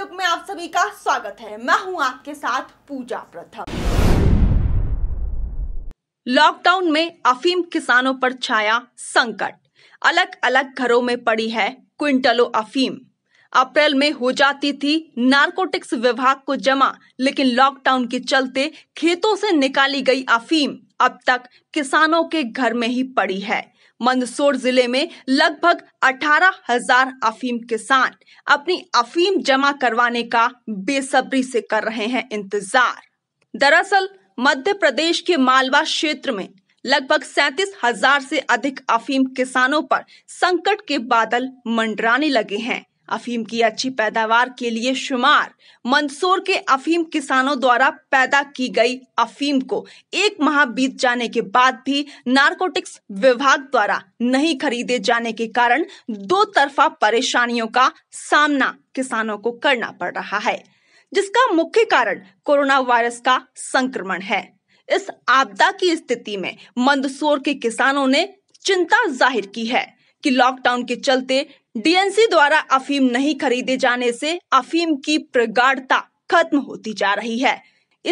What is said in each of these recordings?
युग में आप सभी का स्वागत है मैं हूं आपके साथ पूजा प्रथम लॉकडाउन में अफीम किसानों पर छाया संकट अलग अलग घरों में पड़ी है क्विंटलो अफीम अप्रैल में हो जाती थी नार्कोटिक्स विभाग को जमा लेकिन लॉकडाउन के चलते खेतों से निकाली गई अफीम अब तक किसानों के घर में ही पड़ी है मंदसौर जिले में लगभग अठारह हजार अफीम किसान अपनी अफीम जमा करवाने का बेसब्री से कर रहे हैं इंतजार दरअसल मध्य प्रदेश के मालवा क्षेत्र में लगभग सैतीस हजार से अधिक अफीम किसानों पर संकट के बादल मंडराने लगे हैं अफीम की अच्छी पैदावार के लिए शुमार मंदसौर के अफीम किसानों द्वारा पैदा की गई अफीम को एक माह बीत जाने के बाद भी नारकोटिक्स विभाग द्वारा नहीं खरीदे जाने के कारण दो तरफा परेशानियों का सामना किसानों को करना पड़ रहा है जिसका मुख्य कारण कोरोना वायरस का संक्रमण है इस आपदा की स्थिति में मंदसौर के किसानों ने चिंता जाहिर की है कि लॉकडाउन के चलते डीएनसी द्वारा अफीम नहीं खरीदे जाने से अफीम की प्रगाढ़ता खत्म होती जा रही है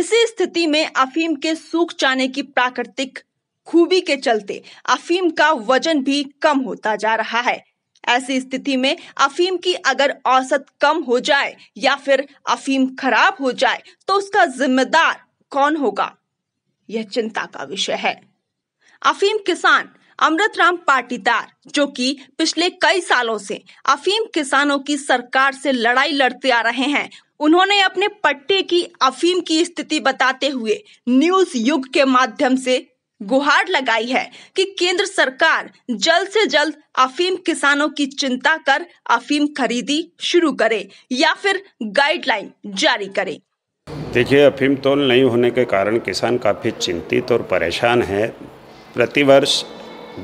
इसी स्थिति में अफीम के सूख जाने की प्राकृतिक खूबी के चलते अफीम का वजन भी कम होता जा रहा है ऐसी स्थिति में अफीम की अगर औसत कम हो जाए या फिर अफीम खराब हो जाए तो उसका जिम्मेदार कौन होगा यह चिंता का विषय है अफीम किसान अमृत राम पाटीदार जो कि पिछले कई सालों से अफीम किसानों की सरकार से लड़ाई लड़ते आ रहे हैं उन्होंने अपने पट्टे की अफीम की स्थिति बताते हुए न्यूज युग के माध्यम से गुहार लगाई है कि केंद्र सरकार जल्द से जल्द अफीम किसानों की चिंता कर अफीम खरीदी शुरू करे या फिर गाइडलाइन जारी करे देखिए अफीम तोल नहीं होने के कारण किसान काफ़ी चिंतित और परेशान है प्रतिवर्ष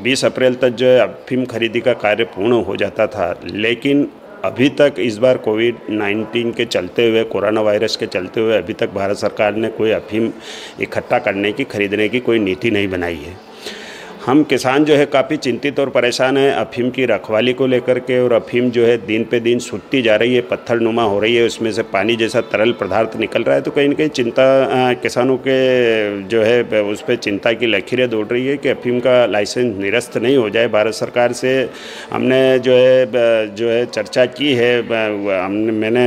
बीस अप्रैल तक जो है अफीम खरीदी का कार्य पूर्ण हो जाता था लेकिन अभी तक इस बार कोविड 19 के चलते हुए कोरोना वायरस के चलते हुए अभी तक भारत सरकार ने कोई अफीम इकट्ठा करने की खरीदने की कोई नीति नहीं बनाई है हम किसान जो है काफ़ी चिंतित और परेशान है अफीम की रखवाली को लेकर के और अफीम जो है दिन पे दिन सूखती जा रही है पत्थर नुमा हो रही है उसमें से पानी जैसा तरल पदार्थ निकल रहा है तो कहीं ना कहीं चिंता किसानों के जो है उस पर चिंता की लकीरें दौड़ रही है कि अफीम का लाइसेंस निरस्त नहीं हो जाए भारत सरकार से हमने जो है जो है चर्चा की है हमने मैंने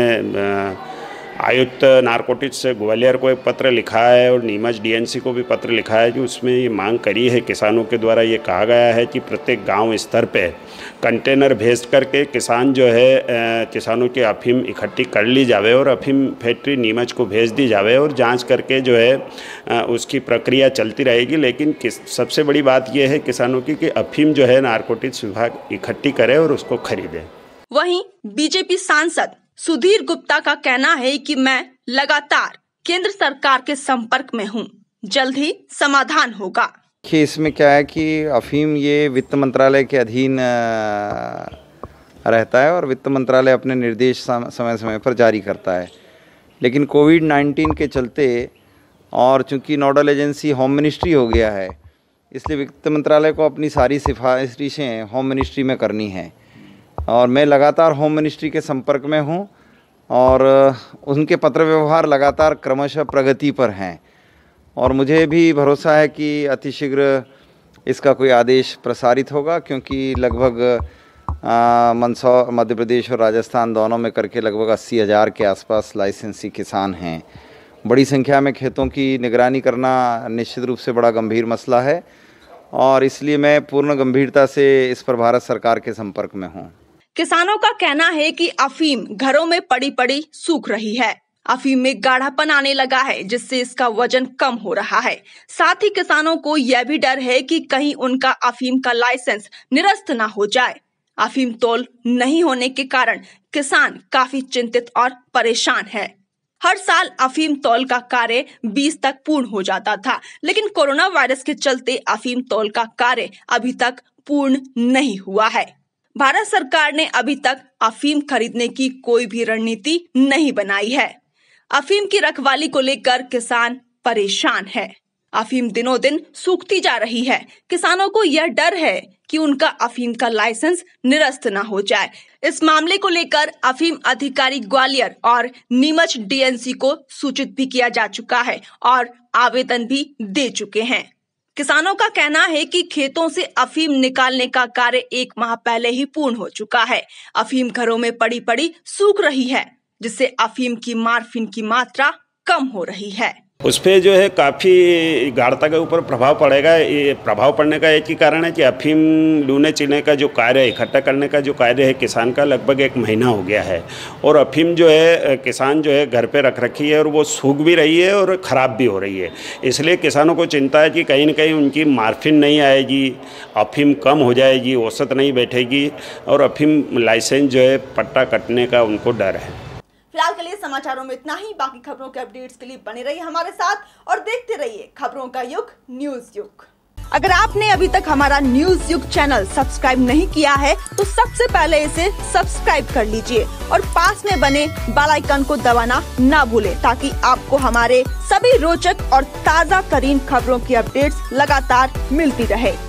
आयुक्त नारकोटिक से ग्वालियर को एक पत्र लिखा है और नीमच डीएनसी को भी पत्र लिखा है जो उसमें ये मांग करी है किसानों के द्वारा ये कहा गया है कि प्रत्येक गांव स्तर पे कंटेनर भेज करके किसान जो है किसानों की अफीम इकट्ठी कर ली जावे और अफीम फैक्ट्री नीमच को भेज दी जावे और जांच करके जो है उसकी प्रक्रिया चलती रहेगी लेकिन सबसे बड़ी बात यह है किसानों की कि अफीम जो है नारकोटिक्स विभाग इकट्ठी करे और उसको खरीदे वहीं बीजेपी सांसद सुधीर गुप्ता का कहना है कि मैं लगातार केंद्र सरकार के संपर्क में हूँ जल्द ही समाधान होगा देखिए इसमें क्या है कि अफीम ये वित्त मंत्रालय के अधीन रहता है और वित्त मंत्रालय अपने निर्देश समय समय पर जारी करता है लेकिन कोविड 19 के चलते और चूंकि नोडल एजेंसी होम मिनिस्ट्री हो गया है इसलिए वित्त मंत्रालय को अपनी सारी सिफारिशें होम मिनिस्ट्री में करनी है और मैं लगातार होम मिनिस्ट्री के संपर्क में हूँ और उनके पत्र व्यवहार लगातार क्रमशः प्रगति पर हैं और मुझे भी भरोसा है कि अतिशीघ्र इसका कोई आदेश प्रसारित होगा क्योंकि लगभग मंदसौर मध्य प्रदेश और राजस्थान दोनों में करके लगभग अस्सी हज़ार के आसपास लाइसेंसी किसान हैं बड़ी संख्या में खेतों की निगरानी करना निश्चित रूप से बड़ा गंभीर मसला है और इसलिए मैं पूर्ण गंभीरता से इस पर भारत सरकार के संपर्क में हूँ किसानों का कहना है कि अफीम घरों में पड़ी पड़ी सूख रही है अफीम में गाढ़ापन आने लगा है जिससे इसका वजन कम हो रहा है साथ ही किसानों को यह भी डर है कि कहीं उनका अफीम का लाइसेंस निरस्त न हो जाए अफीम तोल नहीं होने के कारण किसान काफी चिंतित और परेशान है हर साल अफीम तौल का कार्य 20 तक पूर्ण हो जाता था लेकिन कोरोना वायरस के चलते अफीम तौल का कार्य अभी तक पूर्ण नहीं हुआ है भारत सरकार ने अभी तक अफीम खरीदने की कोई भी रणनीति नहीं बनाई है अफीम की रखवाली को लेकर किसान परेशान है अफीम दिनों दिन सूखती जा रही है किसानों को यह डर है कि उनका अफीम का लाइसेंस निरस्त न हो जाए इस मामले को लेकर अफीम अधिकारी ग्वालियर और नीमच डीएनसी को सूचित भी किया जा चुका है और आवेदन भी दे चुके हैं किसानों का कहना है कि खेतों से अफीम निकालने का कार्य एक माह पहले ही पूर्ण हो चुका है अफीम घरों में पड़ी पड़ी सूख रही है जिससे अफीम की मार्फिन की मात्रा कम हो रही है उस पर जो है काफ़ी गाढ़ता के ऊपर प्रभाव पड़ेगा ये प्रभाव पड़ने का एक ही कारण है कि अफीम लूने चीने का जो कार्य है इकट्ठा करने का जो कार्य है किसान का लगभग एक महीना हो गया है और अफीम जो है किसान जो है घर पे रख रखी है और वो सूख भी रही है और ख़राब भी हो रही है इसलिए किसानों को चिंता है कि कहीं ना कहीं उनकी मार्फिन नहीं आएगी अफीम कम हो जाएगी औसत नहीं बैठेगी और अफीम लाइसेंस जो है पट्टा कटने का उनको डर है फिलहाल के लिए समाचारों में इतना ही बाकी खबरों के अपडेट्स के लिए बने रहिए हमारे साथ और देखते रहिए खबरों का युग न्यूज युग अगर आपने अभी तक हमारा न्यूज युग चैनल सब्सक्राइब नहीं किया है तो सबसे पहले इसे सब्सक्राइब कर लीजिए और पास में बने बेल आइकन को दबाना ना भूले ताकि आपको हमारे सभी रोचक और ताज़ा तरीन खबरों की अपडेट्स लगातार मिलती रहे